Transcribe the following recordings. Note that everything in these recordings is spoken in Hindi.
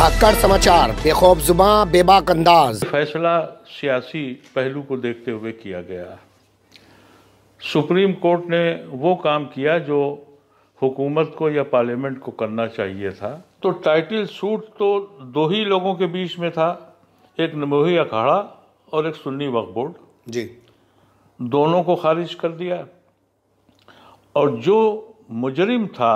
धाकड़ समाचार बेखौफ जुबा बेबाक अंदाज फैसला सियासी पहलू को देखते हुए किया गया सुप्रीम कोर्ट ने वो काम किया जो हुकूमत को या पार्लियामेंट को करना चाहिए था तो टाइटल सूट तो दो ही लोगों के बीच में था एक नमोही अखाड़ा और एक सुन्नी वक्फ बोर्ड जी दोनों को खारिज कर दिया और जो मुजरिम था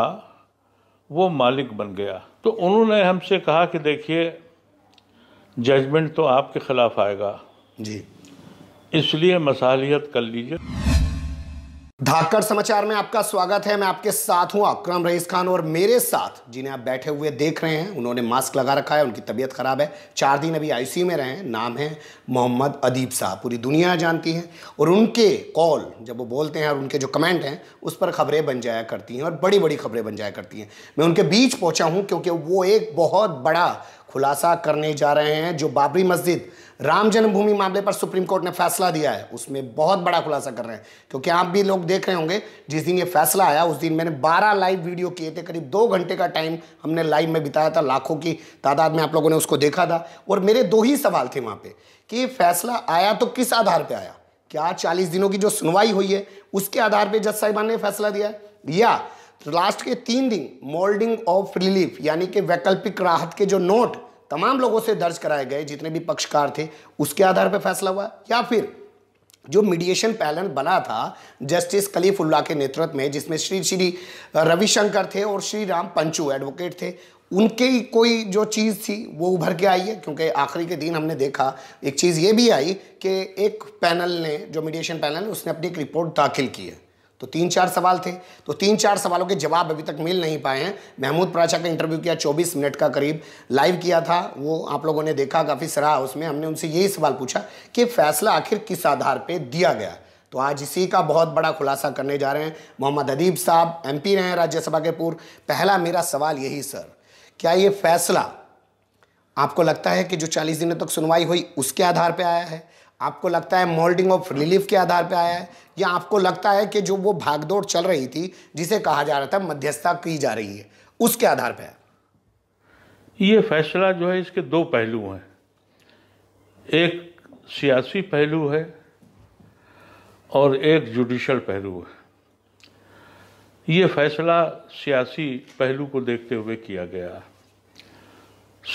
वो मालिक बन गया तो उन्होंने हमसे कहा कि देखिए जजमेंट तो आपके खिलाफ आएगा जी इसलिए मसालियत कर लीजिए धाकड़ समाचार में आपका स्वागत है मैं आपके साथ हूं अक्रम रईस खान और मेरे साथ जिन्हें आप बैठे हुए देख रहे हैं उन्होंने मास्क लगा रखा है उनकी तबीयत खराब है चार दिन अभी आईसीयू में रहे हैं नाम है मोहम्मद अदीब साहब पूरी दुनिया जानती है और उनके कॉल जब वो बोलते हैं और उनके जो कमेंट हैं उस पर खबरें बन जाया करती हैं और बड़ी बड़ी खबरें बन जाया करती हैं मैं उनके बीच पहुँचा हूँ क्योंकि वो एक बहुत बड़ा खुलासा करने जा रहे हैं जो बाबरी मस्जिद राम जन्मभूमि मामले पर सुप्रीम कोर्ट ने फैसला दिया है उसमें बहुत बड़ा खुलासा कर रहे हैं क्योंकि आप भी लोग देख रहे होंगे जिस दिन ये फैसला आया उस दिन मैंने 12 लाइव वीडियो किए थे करीब दो घंटे का टाइम हमने लाइव में बिताया था लाखों की तादाद में आप लोगों ने उसको देखा था और मेरे दो ही सवाल थे वहाँ पर कि फैसला आया तो किस आधार पर आया क्या चालीस दिनों की जो सुनवाई हुई है उसके आधार पर जज साहिबान ने फैसला दिया है या लास्ट के तीन दिन मोल्डिंग ऑफ रिलीफ यानी कि वैकल्पिक राहत के जो नोट तमाम लोगों से दर्ज कराए गए जितने भी पक्षकार थे उसके आधार पर फैसला हुआ या फिर जो मीडिएशन पैनल बना था जस्टिस कलीफुल्ला के नेतृत्व में जिसमें श्री श्री रविशंकर थे और श्री राम पंचू एडवोकेट थे उनके ही कोई जो चीज़ थी वो उभर के आई है क्योंकि आखिरी के दिन हमने देखा एक चीज़ ये भी आई कि एक पैनल ने जो मीडिएशन पैनल उसने अपनी एक रिपोर्ट दाखिल की है तो तीन चार सवाल थे तो तीन चार सवालों के जवाब अभी तक मिल नहीं पाए हैं महमूद प्राचा का इंटरव्यू किया 24 मिनट का करीब लाइव किया था वो आप लोगों ने देखा काफ़ी सराहा उसमें हमने उनसे यही सवाल पूछा कि फैसला आखिर किस आधार पर दिया गया तो आज इसी का बहुत बड़ा खुलासा करने जा रहे हैं मोहम्मद अदीब साहब पी रहे हैं राज्यसभा के पूर्व पहला मेरा सवाल यही सर क्या ये फैसला आपको लगता है कि जो चालीस दिनों तक सुनवाई हुई उसके आधार पर आया है आपको लगता है मोल्डिंग ऑफ रिलीफ के आधार पर आया है या आपको लगता है कि जो वो भागदौड़ चल रही थी जिसे कहा जा रहा था मध्यस्थता की जा रही है उसके आधार पर आया ये फैसला जो है इसके दो पहलू हैं एक सियासी पहलू है और एक जुडिशल पहलू है ये फैसला सियासी पहलू को देखते हुए किया गया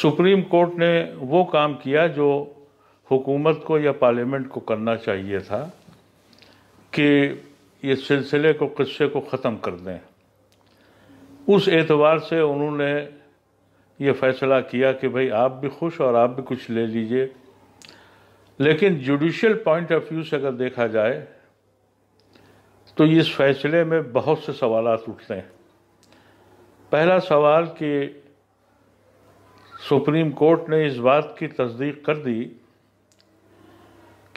सुप्रीम कोर्ट ने वो काम किया जो हुकूमत को या पार्लियामेंट को करना चाहिए था कि ये सिलसिले को किस्से को ख़त्म कर दें उस एतवार से उन्होंने ये फ़ैसला किया कि भाई आप भी खुश और आप भी कुछ ले लीजिए लेकिन जुडिशल पॉइंट ऑफ व्यू से अगर देखा जाए तो इस फैसले में बहुत से सवाल उठते हैं पहला सवाल कि सुप्रीम कोर्ट ने इस बात की तस्दीक कर दी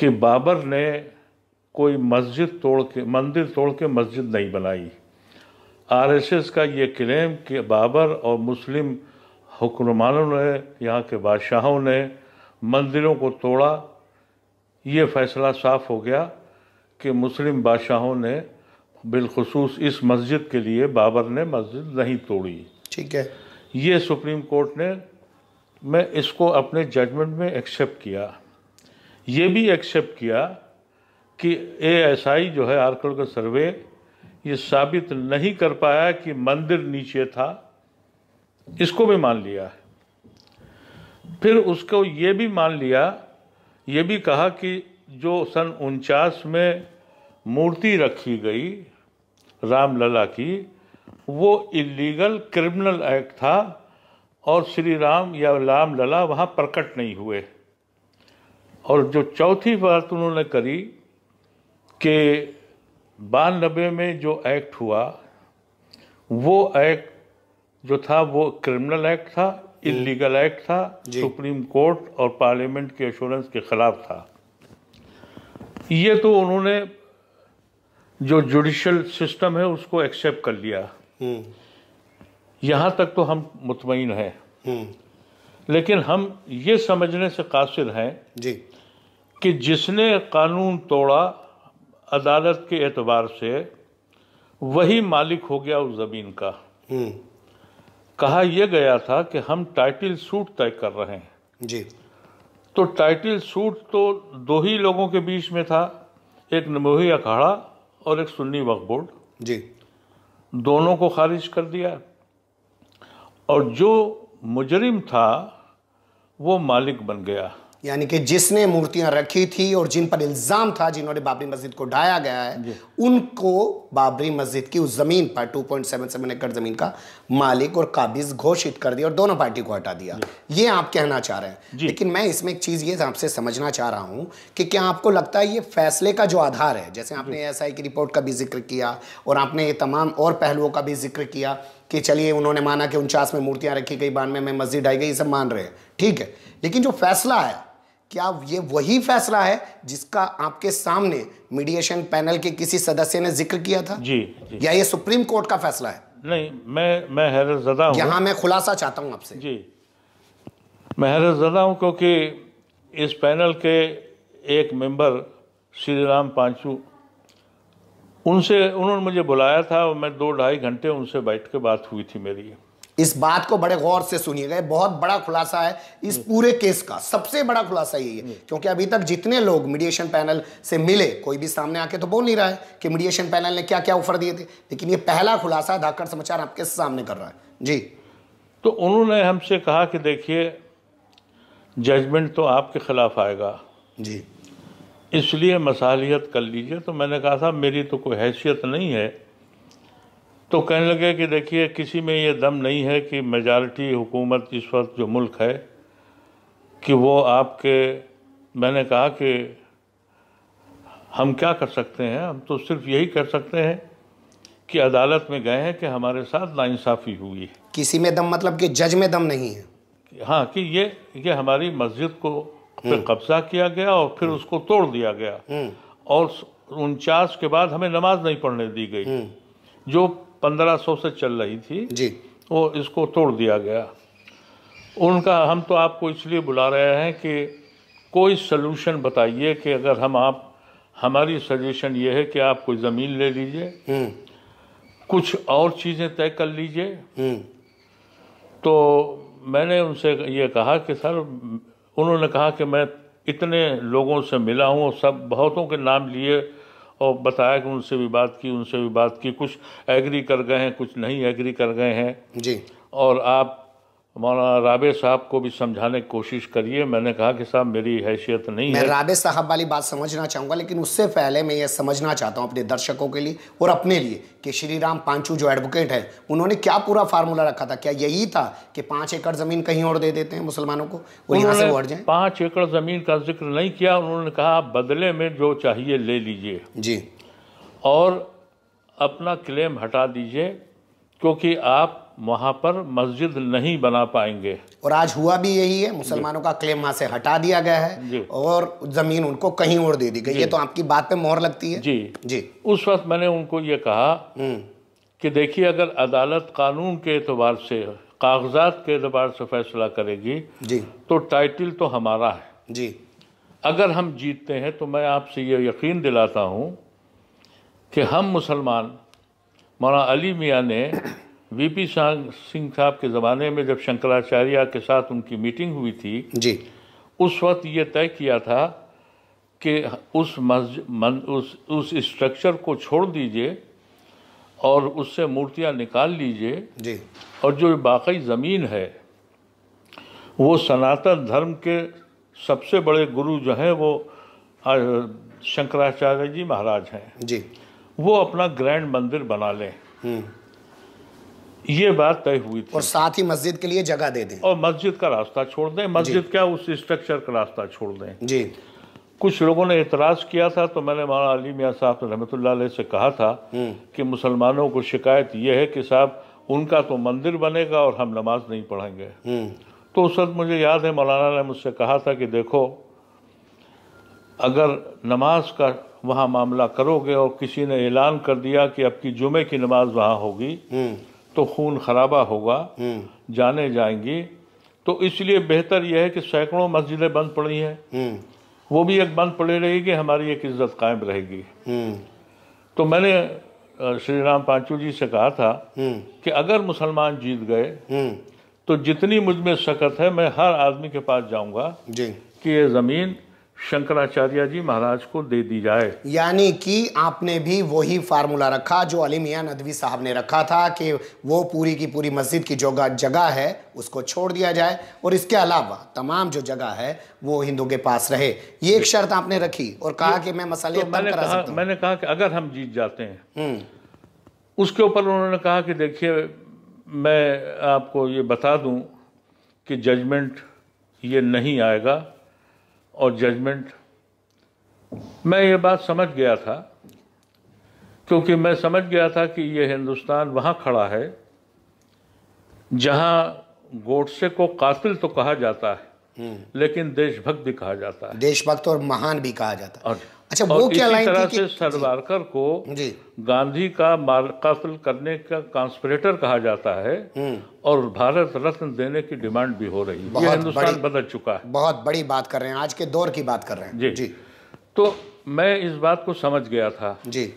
कि बाबर ने कोई मस्जिद तोड़ के मंदिर तोड़ के मस्जिद नहीं बनाई आरएसएस का ये क्लेम कि बाबर और मुस्लिम हुक्मरानों ने यहाँ के बादशाहों ने मंदिरों को तोड़ा ये फैसला साफ हो गया कि मुस्लिम बादशाहों ने बिलखसूस इस मस्जिद के लिए बाबर ने मस्जिद नहीं तोड़ी ठीक है ये सुप्रीम कोर्ट ने मैं इसको अपने जजमेंट में एक्सेप्ट किया ये भी एक्सेप्ट किया कि एएसआई जो है का सर्वे ये साबित नहीं कर पाया कि मंदिर नीचे था इसको भी मान लिया है फिर उसको ये भी मान लिया ये भी कहा कि जो सन उनचास में मूर्ति रखी गई रामलला की वो इलीगल क्रिमिनल एक्ट था और श्री राम या रामलला वहाँ प्रकट नहीं हुए और जो चौथी बात उन्होंने करी कि बानबे में जो एक्ट हुआ वो एक्ट जो था वो क्रिमिनल एक्ट था इलीगल हम्म। एक्ट था सुप्रीम कोर्ट और पार्लियामेंट के एश्योरेंस के खिलाफ था ये तो उन्होंने जो जुडिशल सिस्टम है उसको एक्सेप्ट कर लिया हम्म। यहाँ तक तो हम मुतमिन हैं हम्म। लेकिन हम ये समझने से कासिर हैं जी कि जिसने कानून तोड़ा अदालत के एतबार से वही मालिक हो गया उस ज़मीन का हम्म। कहा यह गया था कि हम टाइटल सूट तय कर रहे हैं जी तो टाइटल सूट तो दो ही लोगों के बीच में था एक नमोही अखाड़ा और एक सुन्नी वक्फ बोर्ड जी दोनों को खारिज कर दिया और जो मुजरिम था वो मालिक बन गया यानी कि जिसने मूर्तियां रखी थी और जिन पर इल्ज़ाम था जिन्होंने बाबरी मस्जिद को ढाया गया है उनको बाबरी मस्जिद की उस ज़मीन पर 2.77 एकड़ ज़मीन का मालिक और काबिज घोषित कर दिया और दोनों पार्टी को हटा दिया ये आप कहना चाह रहे हैं लेकिन मैं इसमें एक चीज़ ये आपसे समझना चाह रहा हूं कि क्या आपको लगता है ये फैसले का जो आधार है जैसे आपने एस की रिपोर्ट का भी जिक्र किया और आपने ये तमाम और पहलुओं का भी जिक्र किया कि चलिए उन्होंने माना कि उनचास में मूर्तियां रखी गई बानवे में मस्जिद ढाई गई ये सब मान रहे हैं ठीक है लेकिन जो फैसला है क्या ये वही फैसला है जिसका आपके सामने मीडिएशन पैनल के किसी सदस्य ने जिक्र किया था जी, जी। या ये सुप्रीम कोर्ट का फैसला है नहीं मैं मैं हैरत ज़दा हूँ यहाँ मैं खुलासा चाहता हूँ आपसे जी मैं हैरत ज़दा हूँ क्योंकि इस पैनल के एक मेंबर श्री राम पांचू उनसे उन्होंने मुझे बुलाया था और मैं दो ढाई घंटे उनसे बैठ के बात हुई थी मेरी इस बात को बड़े गौर से सुनिएगा बहुत बड़ा खुलासा है इस हम्म। पूरे केस का सबसे बड़ा खुलासा यही है हम्म। क्योंकि अभी तक जितने लोग मीडिएशन पैनल से मिले कोई भी सामने आके तो बोल नहीं रहा है कि मीडिएशन पैनल ने क्या क्या ऑफर दिए थे लेकिन ये पहला खुलासा धाकड़ समाचार आपके सामने कर रहा है जी तो उन्होंने हमसे कहा कि देखिए जजमेंट तो आपके खिलाफ आएगा जी इसलिए मसालियत कर लीजिए तो मैंने कहा था मेरी तो कोई हैसियत नहीं है तो कहने लगे कि देखिए किसी में ये दम नहीं है कि मेजॉरिटी हुकूमत इस वक्त जो मुल्क है कि वो आपके मैंने कहा कि हम क्या कर सकते हैं हम तो सिर्फ यही कर सकते हैं कि अदालत में गए हैं कि हमारे साथ नाइंसाफ़ी हुई है किसी में दम मतलब कि जज में दम नहीं है हाँ कि ये ये हमारी मस्जिद को फिर हम्म। कब्जा किया गया और फिर हम्म। उसको तोड़ दिया गया हम्म। और उनचास के बाद हमें नमाज नहीं पढ़ने दी गई जो पंद्रह सौ से चल रही थी जी वो इसको तोड़ दिया गया उनका हम तो आपको इसलिए बुला रहे हैं कि कोई सलूशन बताइए कि अगर हम आप हमारी सजेशन ये है कि आप कोई ज़मीन ले लीजिए कुछ और चीज़ें तय कर लीजिए तो मैंने उनसे ये कहा कि सर उन्होंने कहा कि मैं इतने लोगों से मिला हूँ सब बहुतों के नाम लिए और बताया कि उनसे भी बात की उनसे भी बात की कुछ एग्री कर गए हैं कुछ नहीं एग्री कर गए हैं जी और आप मौलाना राबे साहब को भी समझाने की कोशिश करिए मैंने कहा कि साहब मेरी हैसियत नहीं मैं है राबे साहब वाली बात समझना चाहूँगा लेकिन उससे पहले मैं ये समझना चाहता हूँ अपने दर्शकों के लिए और अपने लिए कि श्री राम पांचू जो एडवोकेट हैं उन्होंने क्या पूरा फार्मूला रखा था क्या यही था कि पाँच एकड़ ज़मीन कहीं और दे देते हैं मुसलमानों को और यहाँ से वो जाए पाँच एकड़ ज़मीन का जिक्र नहीं किया उन्होंने कहा आप बदले में जो चाहिए ले लीजिए जी और अपना क्लेम हटा दीजिए क्योंकि आप वहाँ पर मस्जिद नहीं बना पाएंगे और आज हुआ भी यही है मुसलमानों का क्लेम वहाँ से हटा दिया गया है और ज़मीन उनको कहीं और दे दी गई ये तो आपकी बात पे मोहर लगती है जी जी उस वक्त मैंने उनको ये कहा हम्म। कि देखिए अगर अदालत कानून के एतबार से कागजात के एतबार से फैसला करेगी जी तो टाइटल तो हमारा है जी अगर हम जीतते हैं तो मैं आपसे ये यकीन दिलाता हूँ कि हम मुसलमान मौना अली मियाँ ने वीपी सिंह साहब के ज़माने में जब शंकराचार्य के साथ उनकी मीटिंग हुई थी जी उस वक्त ये तय किया था कि उस मस्जिद उस उस स्ट्रक्चर को छोड़ दीजिए और उससे मूर्तियां निकाल लीजिए जी और जो बाकी ज़मीन है वो सनातन धर्म के सबसे बड़े गुरु जो हैं वो शंकराचार्य जी महाराज हैं जी वो अपना ग्रैंड मंदिर बना लें हम्म। ये बात तय हुई थी और साथ ही मस्जिद के लिए जगह दे दें और मस्जिद का रास्ता छोड़ दें मस्जिद क्या उस स्ट्रक्चर का रास्ता छोड़ दें जी कुछ लोगों ने एतराज़ किया था तो मैंने माना अली मियाँ साहब रहमत से कहा था हम्म। कि मुसलमानों को शिकायत यह है कि साहब उनका तो मंदिर बनेगा और हम नमाज नहीं पढ़ेंगे हम्म। तो उस वक्त मुझे याद है मौलाना ने मुझसे कहा था कि देखो अगर नमाज का वहाँ मामला करोगे और किसी ने ऐलान कर दिया कि अब की जुमे की नमाज वहाँ होगी हम्म। तो खून खराबा होगा हम्म। जाने जाएंगी तो इसलिए बेहतर यह है कि सैकड़ों मस्जिदें बंद पड़ी हैं हम्म। वो भी एक बंद पड़ी रहेगी हमारी एक इज्जत कायम रहेगी हम्म। तो मैंने श्री राम पांचू जी से कहा था कि अगर मुसलमान जीत गए तो जितनी मुझ में शकत है मैं हर आदमी के पास जाऊंगा कि ये ज़मीन शंकराचार्य जी महाराज को दे दी जाए यानी कि आपने भी वही फार्मूला रखा जो अली मियाँ नदवी साहब ने रखा था कि वो पूरी की पूरी मस्जिद की जो जगह है उसको छोड़ दिया जाए और इसके अलावा तमाम जो जगह है वो हिंदू के पास रहे ये एक शर्त आपने रखी और कहा कि मैं मसाले तो मैंने कहा सकता मैंने कहा कि अगर हम जीत जाते हैं हम्म। उसके ऊपर उन्होंने कहा कि देखिए मैं आपको ये बता दूँ कि जजमेंट ये नहीं आएगा और जजमेंट मैं ये बात समझ गया था क्योंकि मैं समझ गया था कि ये हिंदुस्तान वहाँ खड़ा है जहाँ गोडसे को कातिल तो कहा जाता है हम्म। लेकिन देशभक्त भी कहा जाता है देशभक्त और महान भी कहा जाता है अच्छा वो क्या लाइन थी कि सरवारकर को गांधी का मारकाफिल करने का कॉन्स्परेटर कहा जाता है हम्म। और भारत रत्न देने की डिमांड भी हो रही है हिंदुस्तान बदल चुका है बहुत बड़ी बात कर रहे हैं आज के दौर की बात कर रहे हैं जी जी तो मैं इस बात को समझ गया था जी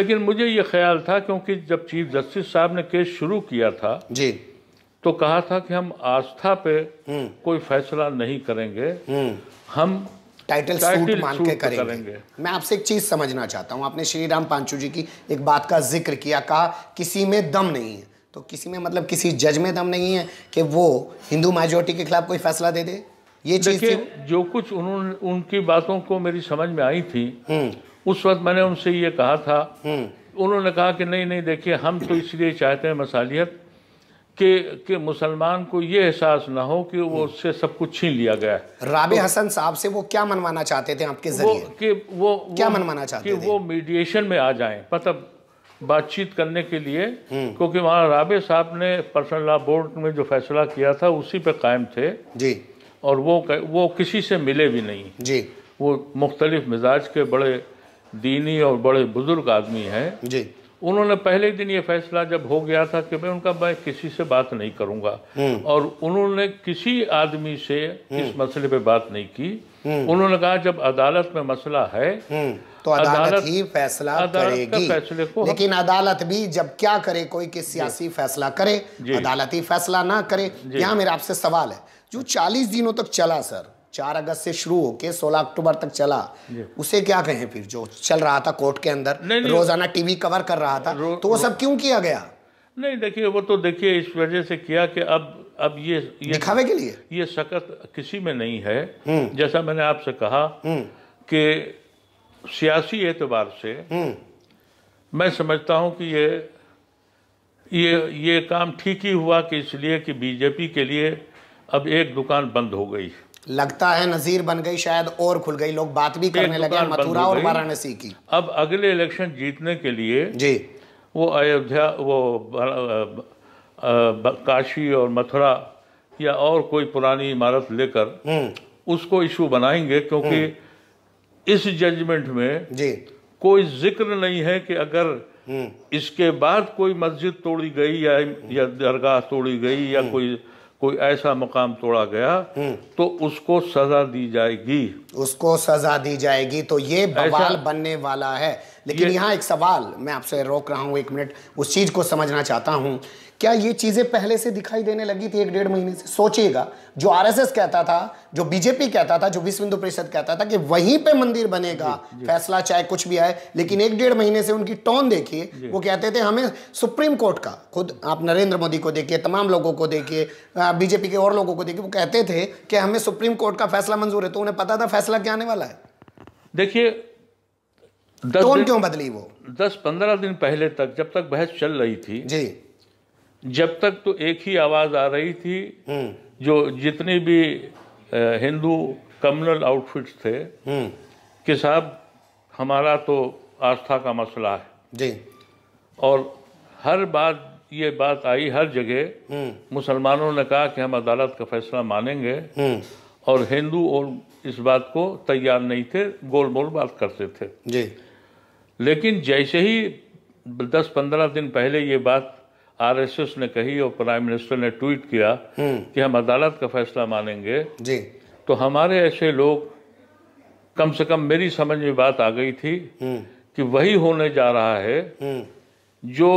लेकिन मुझे ये ख्याल था क्योंकि जब चीफ जस्टिस साहब ने केस शुरू किया था जी तो कहा था कि हम आस्था पे हम्म। कोई फैसला नहीं करेंगे हम्म। हम टाइटल सूट मान के तो करेंगे, करेंगे। मैं आपसे एक चीज समझना चाहता हूँ आपने श्री राम पांचू जी की एक बात का जिक्र किया कहा किसी में दम नहीं है तो किसी में मतलब किसी जज में दम नहीं है कि वो हिंदू मेजोरिटी के खिलाफ कोई फैसला दे दे ये चीज जो कुछ उन्होंने उनकी बातों को मेरी समझ में आई थी हम्म। उस वक्त मैंने उनसे ये कहा था हम्म। उन्होंने कहा कि नहीं नहीं देखिए हम तो इसलिए चाहते हैं मसालियत कि कि मुसलमान को ये एहसास ना हो कि वो उससे सब कुछ छीन लिया गया है राबे तो, हसन साहब से वो क्या मनवाना चाहते थे आपके जरिए वो, कि वो क्या वो, मनवाना चाहते कि थे? वो मीडिएशन में आ जाएं मतलब बातचीत करने के लिए हम्म। क्योंकि वहाँ राबे साहब ने पर्सनल लॉ बोर्ड में जो फैसला किया था उसी पे कायम थे जी और वो वो किसी से मिले भी नहीं जी वो मुख्तलिफ मिजाज के बड़े दीनी और बड़े बुजुर्ग आदमी हैं जी उन्होंने पहले दिन ये फैसला जब हो गया था कि मैं उनका मैं किसी से बात नहीं करूंगा हम्म। और उन्होंने किसी आदमी से हम्म। इस मसले पे बात नहीं की हम्म। उन्होंने कहा जब अदालत में मसला है तो अदालत, अदालत ही फैसला अदालत करेगी फैसले को लेकिन अदालत भी जब क्या करे कोई किस सियासी फैसला करे अदालत ही फैसला ना करे यहाँ मेरा आपसे सवाल है जो चालीस दिनों तक चला सर चार अगस्त से शुरू होके सोलह अक्टूबर तक चला उसे क्या कहें फिर जो चल रहा था कोर्ट के अंदर नहीं, नहीं, रोजाना टीवी कवर कर रहा था रो, तो वो सब क्यों किया गया नहीं देखिए वो तो देखिए इस वजह से किया कि अब अब ये ये दिखावे के लिए ये सकत किसी में नहीं है हम्म। जैसा मैंने आपसे कहा हम्म। कि सियासी एतबार से हम्म। मैं समझता हूं कि ये ये ये काम ठीक ही हुआ कि इसलिए कि बीजेपी के लिए अब एक दुकान बंद हो गई लगता है नजीर बन गई शायद और खुल गई लोग बात भी करने लगे मथुरा और वाराणसी की अब अगले इलेक्शन जीतने के लिए जी वो अयोध्या वो काशी और मथुरा या और कोई पुरानी इमारत लेकर हम्म। उसको इशू बनाएंगे क्योंकि हम्म। इस जजमेंट में जी कोई जिक्र नहीं है कि अगर हम्म। इसके बाद कोई मस्जिद तोड़ी गई या या दरगाह तोड़ी गई या कोई कोई ऐसा मकाम तोड़ा गया हम्म। तो उसको सजा दी जाएगी उसको सजा दी जाएगी तो ये अच्छा। बवाल बनने वाला है लेकिन यहाँ एक सवाल मैं आपसे रोक रहा हूँ एक मिनट उस चीज़ को समझना चाहता हूँ क्या ये चीज़ें पहले से दिखाई देने लगी थी एक डेढ़ महीने से सोचिएगा जो आरएसएस कहता था जो बीजेपी कहता था जो विश्व हिंदू परिषद कहता था कि वहीं पे मंदिर बनेगा जी, जी। फैसला चाहे कुछ भी आए लेकिन एक डेढ़ महीने से उनकी टोन देखिए वो कहते थे हमें सुप्रीम कोर्ट का खुद आप नरेंद्र मोदी को देखिए तमाम लोगों को देखिए बीजेपी के और लोगों को देखिए वो कहते थे कि हमें सुप्रीम कोर्ट का फैसला मंजूर है तो उन्हें पता था फैसला क्या आने वाला है देखिए टोन क्यों बदली वो दस पंद्रह दिन पहले तक जब तक बहस चल रही थी जी जब तक तो एक ही आवाज आ रही थी हम्म। जो जितने भी हिंदू कम्युनल आउटफिट थे हम्म। कि साहब हमारा तो आस्था का मसला है जी और हर बात ये बात आई हर जगह हम्म। मुसलमानों ने कहा कि हम अदालत का फैसला मानेंगे और हिंदू और इस बात को तैयार नहीं थे गोल मोल बात करते थे जी लेकिन जैसे ही 10-15 दिन पहले ये बात आरएसएस ने कही और प्राइम मिनिस्टर ने ट्वीट किया हम्म। कि हम अदालत का फैसला मानेंगे जी तो हमारे ऐसे लोग कम से कम मेरी समझ में बात आ गई थी हम्म। कि वही होने जा रहा है हम्म। जो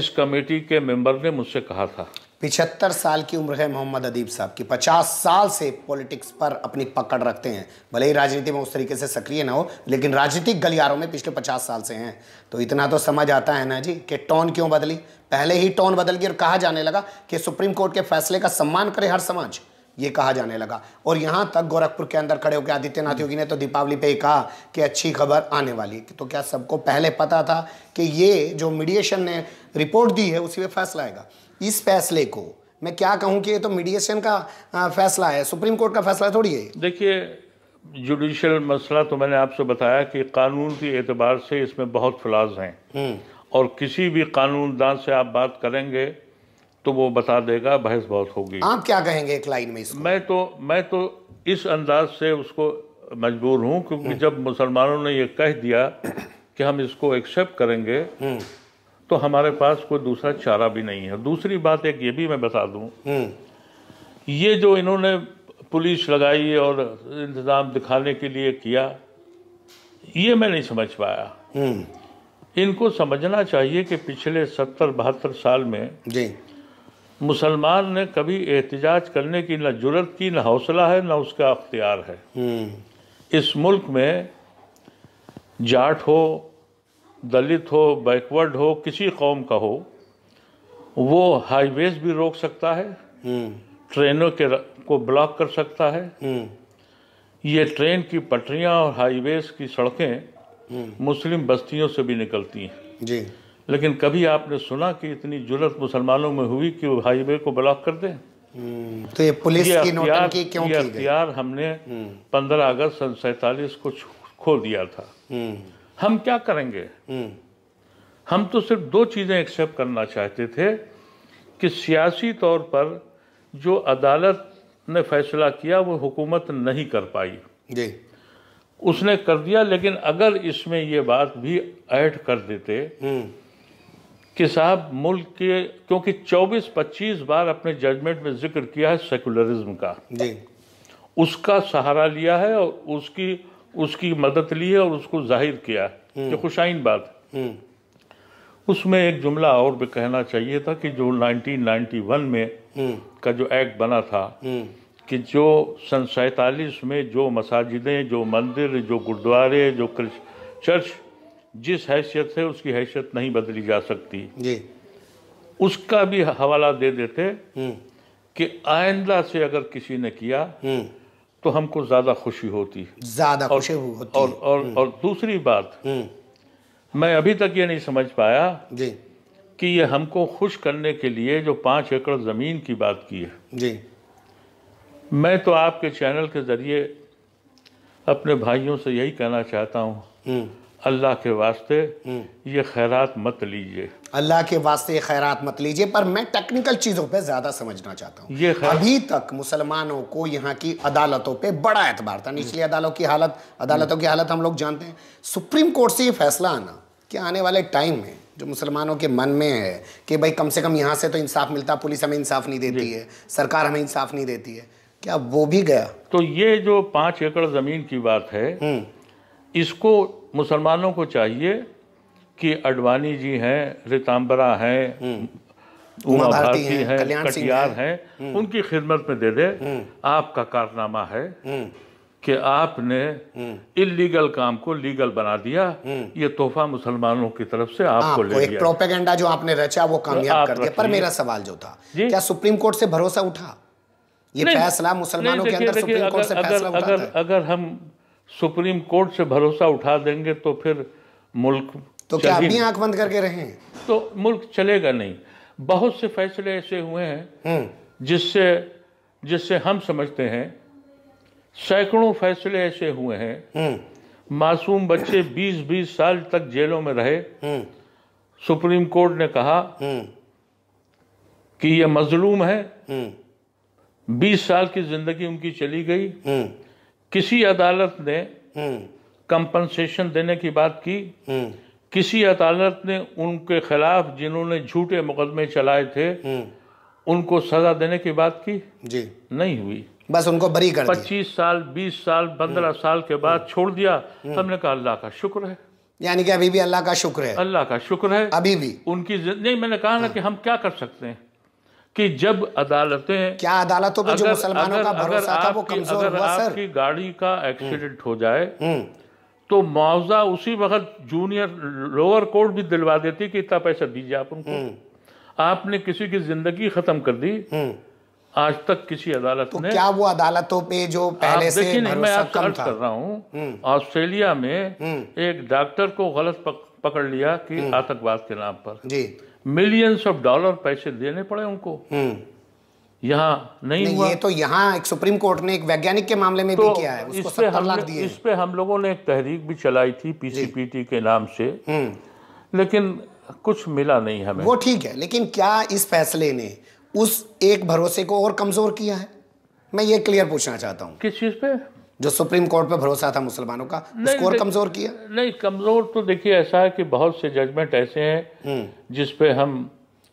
इस कमेटी के मेंबर ने मुझसे कहा था पिछहत्तर साल की उम्र है मोहम्मद अदीब साहब की पचास साल से पॉलिटिक्स पर अपनी पकड़ रखते हैं भले ही राजनीति में उस तरीके से सक्रिय ना हो लेकिन राजनीतिक गलियारों में पिछले पचास साल से हैं तो इतना तो समझ आता है ना जी कि टोन क्यों बदली पहले ही टोन बदल गई और कहा जाने लगा कि सुप्रीम कोर्ट के फैसले का सम्मान करे हर समाज ये कहा जाने लगा और यहाँ तक गोरखपुर के अंदर खड़े होकर आदित्यनाथ योगी ने तो दीपावली पे ही कहा कि अच्छी खबर आने वाली तो क्या सबको पहले पता था कि ये जो मीडिएशन ने रिपोर्ट दी है उसी पे फैसला आएगा इस फैसले को मैं क्या कहूं कि ये तो मीडिएशन का फैसला है सुप्रीम कोर्ट का फैसला थोड़ी है देखिए जुडिशल मसला तो मैंने आपसे बताया कि कानून के एतबार से इसमें बहुत फलाज हैं हम्म। और किसी भी कानूनदान से आप बात करेंगे तो वो बता देगा बहस बहुत होगी आप क्या कहेंगे एक लाइन में इसको? मैं तो मैं तो इस अंदाज से उसको मजबूर हूँ क्योंकि हम्म। जब मुसलमानों ने ये कह दिया कि हम इसको एक्सेप्ट करेंगे हम्म। तो हमारे पास कोई दूसरा चारा भी नहीं है दूसरी बात एक ये भी मैं बता दूं हम्म। ये जो इन्होंने पुलिस लगाई और इंतज़ाम दिखाने के लिए किया ये मैं नहीं समझ पाया हम्म। इनको समझना चाहिए कि पिछले सत्तर बहत्तर साल में जी मुसलमान ने कभी एहतजाज करने की न जरूरत की न हौसला है न उसका अख्तियार है हम्म। इस मुल्क में जाट हो दलित हो बैकवर्ड हो किसी कौम का हो वो हाईवेज भी रोक सकता है हम्म। ट्रेनों के को ब्लॉक कर सकता है हम्म। ये ट्रेन की पटरियां और हाईवेज की सड़कें हम्म। मुस्लिम बस्तियों से भी निकलती हैं जी लेकिन कभी आपने सुना कि इतनी जुलत मुसलमानों में हुई कि वो हाईवे को ब्लॉक कर दें तो ये पुलिस ये की की क्यों ये की गई? हमने 15 अगस्त सन सैतालीस को खो दिया था हम क्या करेंगे हम्म। हम तो सिर्फ दो चीज़ें एक्सेप्ट करना चाहते थे कि सियासी तौर पर जो अदालत ने फैसला किया वो हुकूमत नहीं कर पाई जी उसने कर दिया लेकिन अगर इसमें ये बात भी ऐड कर देते हम्म। कि साहब मुल्क के क्योंकि 24-25 बार अपने जजमेंट में जिक्र किया है सेकुलरिज्म का जी उसका सहारा लिया है और उसकी उसकी मदद ली और उसको जाहिर किया जो हम्म। खुशाइन बात हम्म। उसमें एक जुमला और भी कहना चाहिए था कि जो 1991 में हम्म। का जो एक्ट बना था कि जो सन सैतालीस में जो मसाजिदें जो मंदिर जो गुरुद्वारे जो चर्च जिस हैसियत से उसकी हैसियत नहीं बदली जा सकती जी। उसका भी हवाला दे देते कि आइंदा से अगर किसी ने किया तो हमको ज़्यादा खुशी होती ज़्यादा खुशी होती और, और, हम्म। और दूसरी बात हम्म। मैं अभी तक ये नहीं समझ पाया जी कि ये हमको खुश करने के लिए जो पांच एकड़ ज़मीन की बात की है जी मैं तो आपके चैनल के ज़रिए अपने भाइयों से यही कहना चाहता हूँ हम्म। अल्लाह के वास्ते हम्म। ये खैरात मत लीजिए अल्लाह के वास्ते ये खैरात मत लीजिए पर मैं टेक्निकल चीज़ों पे ज़्यादा समझना चाहता हूँ ये अभी तक मुसलमानों को यहाँ की अदालतों पे बड़ा एतबार था निचली अदालतों की हालत अदालतों की हालत हम लोग जानते हैं सुप्रीम कोर्ट से ये फैसला आना कि आने वाले टाइम में जो मुसलमानों के मन में है कि भाई कम से कम यहाँ से तो इंसाफ मिलता पुलिस हमें इंसाफ नहीं देती है सरकार हमें इंसाफ नहीं देती है क्या वो भी गया तो ये जो पाँच एकड़ ज़मीन की बात है हम्म। इसको मुसलमानों को चाहिए कि अडवाणी जी हैं रिताम्बरा हैं हम्म। उमा भारती हैं कटियार हैं हम्म। उनकी खिदमत में दे दे हम्म। आपका कारनामा है कि आपने इलीगल काम को लीगल बना दिया ये तोहफा मुसलमानों की तरफ से आपको, आप ले एक प्रोपेगेंडा जो आपने रचा वो कामयाब कर दिया पर मेरा सवाल जो था क्या सुप्रीम कोर्ट से भरोसा उठा ये फैसला मुसलमानों के अंदर सुप्रीम कोर्ट से फैसला उठा अगर हम सुप्रीम कोर्ट से भरोसा उठा देंगे तो फिर मुल्क तो क्या भी आंख बंद करके रहे तो मुल्क चलेगा नहीं बहुत से फैसले ऐसे हुए हैं हम्म। जिससे जिससे हम समझते हैं सैकड़ों फैसले ऐसे हुए हैं हम्म। मासूम बच्चे 20-20 साल तक जेलों में रहे हम्म। सुप्रीम कोर्ट ने कहा कि ये मजलूम है 20 साल की जिंदगी उनकी चली गई किसी अदालत ने कंपनसेशन हम्म। देने की बात की हम्म। किसी अदालत ने उनके खिलाफ जिन्होंने झूठे मुकदमे चलाए थे हम्म। उनको सजा देने की बात की जी नहीं हुई बस उनको बरी कर पच्चीस साल बीस साल पंद्रह साल के बाद छोड़ दिया हमने कहा अल्लाह का शुक्र है यानी कि अभी भी अल्लाह का शुक्र है अल्लाह का शुक्र है अभी भी उनकी नहीं मैंने कहा ना हाँ। कि हम क्या कर सकते हैं कि जब अदालतें क्या अदालतों पे जो मुसलमानों का भरोसा था वो कमजोर अगर हुआ सर गाड़ी का एक्सीडेंट हो जाए हम्म। तो मुआवजा उसी वक्त जूनियर लोअर कोर्ट भी दिलवा देती कि इतना पैसा दीजिए आप उनको हम्म। आपने किसी की जिंदगी खत्म कर दी हम्म। आज तक किसी अदालत तो ने क्या वो अदालतों पे जो पहले से मैं आप कम था। कर रहा हूँ ऑस्ट्रेलिया में एक डॉक्टर को गलत पकड़ लिया कि आतंकवाद के नाम पर जी मिलियंस ऑफ डॉलर पैसे देने पड़े उनको हम्म। यहाँ नहीं, नहीं हुआ ये तो यहाँ एक सुप्रीम कोर्ट ने एक वैज्ञानिक के मामले में तो भी किया है उसको इस हमने, दिए इस पे हम लोगों ने एक तहरीक भी चलाई थी पीसीपीटी के नाम से हम्म। लेकिन कुछ मिला नहीं हमें वो ठीक है लेकिन क्या इस फैसले ने उस एक भरोसे को और कमजोर किया है मैं ये क्लियर पूछना चाहता हूँ किस चीज़ पे जो सुप्रीम कोर्ट पे भरोसा था मुसलमानों का स्कोर कमजोर किया नहीं कमजोर तो देखिए ऐसा है कि बहुत से जजमेंट ऐसे हैं हम्म। जिस पे हम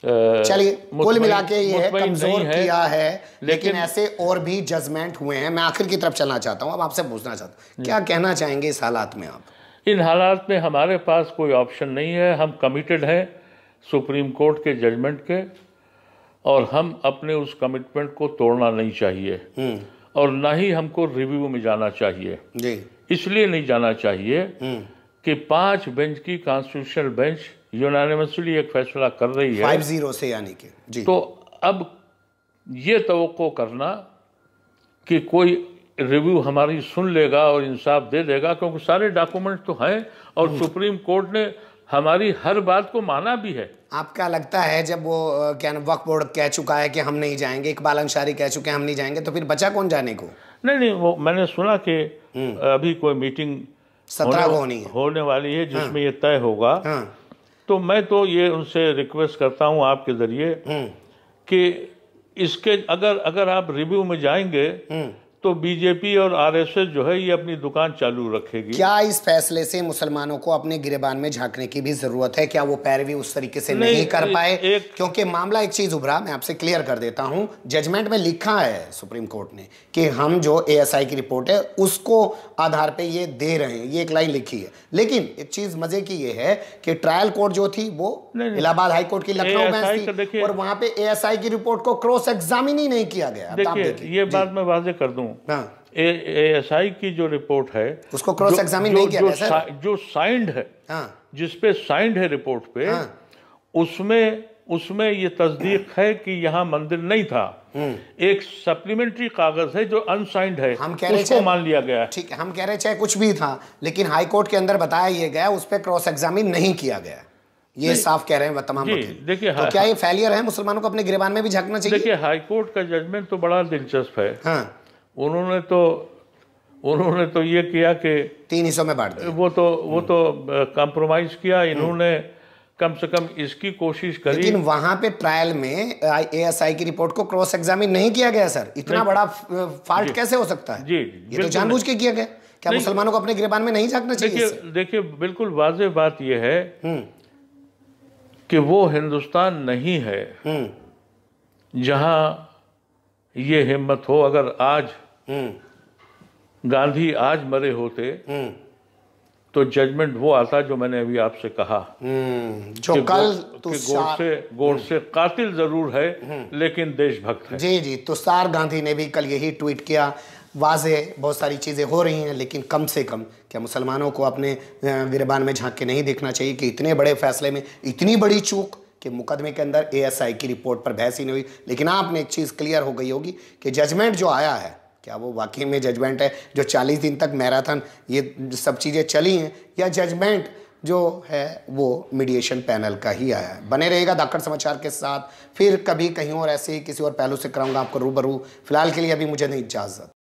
चलिए कुल मिला के ये है कमजोर है, किया है लेकिन, लेकिन ऐसे और भी जजमेंट हुए हैं मैं आखिर की तरफ चलना चाहता हूँ अब आपसे पूछना चाहता हूँ क्या कहना चाहेंगे इस हालात में आप इन हालात में हमारे पास कोई ऑप्शन नहीं है हम कमिटेड हैं सुप्रीम कोर्ट के जजमेंट के और हम अपने उस कमिटमेंट को तोड़ना नहीं चाहिए हम्म। और ना ही हमको रिव्यू में जाना चाहिए इसलिए नहीं जाना चाहिए हम्म। कि पांच बेंच की कॉन्स्टिट्यूशनल बेंच यूनानिमसली एक फैसला कर रही है जीरो से यानी कि तो अब ये तो करना कि कोई रिव्यू हमारी सुन लेगा और इंसाफ दे देगा क्योंकि सारे डॉक्यूमेंट तो हैं और हम्म। सुप्रीम कोर्ट ने हमारी हर बात को माना भी है आपका लगता है जब वो क्या वक्त बोर्ड कह चुका है कि हम नहीं जाएंगे इकबाल अंशारी कह चुके हैं हम नहीं जाएंगे तो फिर बचा कौन जाने को नहीं नहीं वो मैंने सुना कि हम्म। अभी कोई मीटिंग सत्रह को होने वाली है जिसमें हाँ। ये तय होगा हाँ। तो मैं तो ये उनसे रिक्वेस्ट करता हूँ आपके जरिए हम्म। कि इसके अगर अगर आप रिव्यू में जाएंगे हम्म। तो बीजेपी और आरएसएस जो है ये अपनी दुकान चालू रखेगी क्या इस फैसले से मुसलमानों को अपने गिरेबान में झांकने की भी जरूरत है क्या वो पैरवी उस तरीके से नहीं, नहीं कर पाए एक... क्योंकि मामला एक चीज उभरा मैं आपसे क्लियर कर देता हूं जजमेंट में लिखा है सुप्रीम कोर्ट ने कि हम जो एएसआई की रिपोर्ट है उसको आधार पर ये दे रहे हैं ये एक लाइन लिखी है लेकिन एक चीज मजे की यह है कि ट्रायल कोर्ट जो थी वो इलाहाबाद हाईकोर्ट की लखनऊ में थी और वहां पे ए की रिपोर्ट को क्रॉस एग्जामिन ही नहीं किया गया ये बात मैं वाजे कर दूं हाँ। एएसआई की जो रिपोर्ट है उसको क्रॉस एग्जामिन नहीं किया जो, सा, जो साइंड है हाँ। जिसपे साइंड है रिपोर्ट पे हाँ। उसमें उसमें ये तस्दीक है कि यहाँ मंदिर नहीं था हम्म। एक सप्लीमेंट्री कागज है जो अनसाइंड है हम कह रहे उसको मान लिया गया है ठीक है हम कह रहे चाहे कुछ भी था लेकिन हाई कोर्ट के अंदर बताया ये गया उस पर क्रॉस एग्जामिन नहीं किया गया ये साफ कह रहे हैं तमाम देखिए तो क्या ये फेलियर है मुसलमानों को अपने गिरबान में भी झकना चाहिए देखिए हाईकोर्ट का जजमेंट तो बड़ा दिलचस्प है हाँ उन्होंने तो उन्होंने तो ये किया कि तीन हिस्सों में बांट वो तो हम्म। वो तो कॉम्प्रोमाइज किया हम्म। इन्होंने कम से कम इसकी कोशिश करी लेकिन वहां पे ट्रायल में एएसआई की रिपोर्ट को क्रॉस एग्जामिन नहीं किया गया सर इतना बड़ा फॉल्ट कैसे हो सकता है जी, जी ये तो जानबूझ के किया गया क्या मुसलमानों को अपने गिरबान में नहीं झांकना चाहिए देखिए बिल्कुल वाजे बात यह है हम्म। कि वो हिंदुस्तान नहीं है जहां ये हिम्मत हो अगर आज हम्म। गांधी आज मरे होते हम्म। तो जजमेंट वो आता जो मैंने अभी आपसे कहा हम्म। जो कल गोडसे से, गोड़ से कातिल जरूर है लेकिन देशभक्त है जी जी तुषार गांधी ने भी कल यही ट्वीट किया वाजे बहुत सारी चीज़ें हो रही हैं लेकिन कम से कम क्या मुसलमानों को अपने गिरबान में झांक के नहीं देखना चाहिए कि इतने बड़े फैसले में इतनी बड़ी चूक कि मुकदमे के अंदर एएसआई की रिपोर्ट पर बहस ही नहीं हुई लेकिन आपने एक चीज़ क्लियर हो गई होगी कि जजमेंट जो आया है क्या वो वाकई में जजमेंट है जो 40 दिन तक मैराथन ये सब चीज़ें चली हैं या जजमेंट जो है वो मीडिएशन पैनल का ही आया है बने रहेगा धाकड़ समाचार के साथ फिर कभी कहीं और ऐसे ही किसी और पहलू से कराऊंगा आपको रूबरू फिलहाल के लिए अभी मुझे नहीं इजाज़त